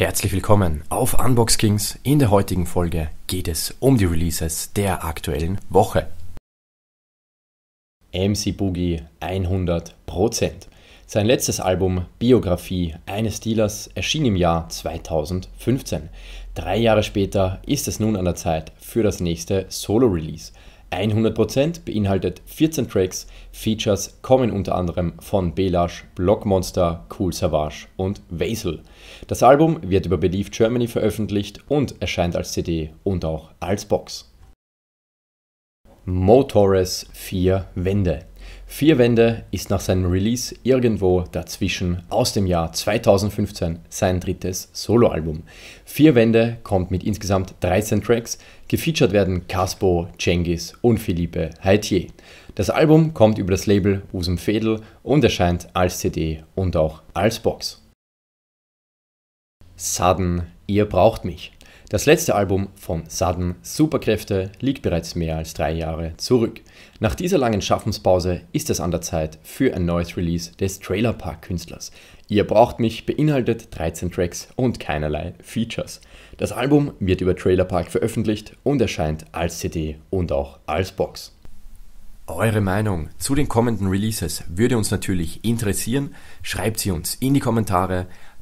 Herzlich willkommen auf Unbox Kings. In der heutigen Folge geht es um die Releases der aktuellen Woche. MC Boogie 100%. Sein letztes Album Biografie eines Dealers erschien im Jahr 2015. Drei Jahre später ist es nun an der Zeit für das nächste Solo-Release. 100% beinhaltet 14 Tracks. Features kommen unter anderem von Belash, Blockmonster, Cool Savage und Vasel. Das Album wird über Believe Germany veröffentlicht und erscheint als CD und auch als Box. Motores 4 Wände Vier Wände ist nach seinem Release irgendwo dazwischen aus dem Jahr 2015 sein drittes Soloalbum. Vier Wände kommt mit insgesamt 13 Tracks. Gefeatured werden Caspo, Cengiz und Philippe Haitier. Das Album kommt über das Label Usum Fedel und erscheint als CD und auch als Box. Sudden, ihr braucht mich. Das letzte Album von Sudden, Superkräfte, liegt bereits mehr als drei Jahre zurück. Nach dieser langen Schaffenspause ist es an der Zeit für ein neues Release des Trailer Park Künstlers. Ihr braucht mich beinhaltet 13 Tracks und keinerlei Features. Das Album wird über Trailer Park veröffentlicht und erscheint als CD und auch als Box. Eure Meinung zu den kommenden Releases würde uns natürlich interessieren. Schreibt sie uns in die Kommentare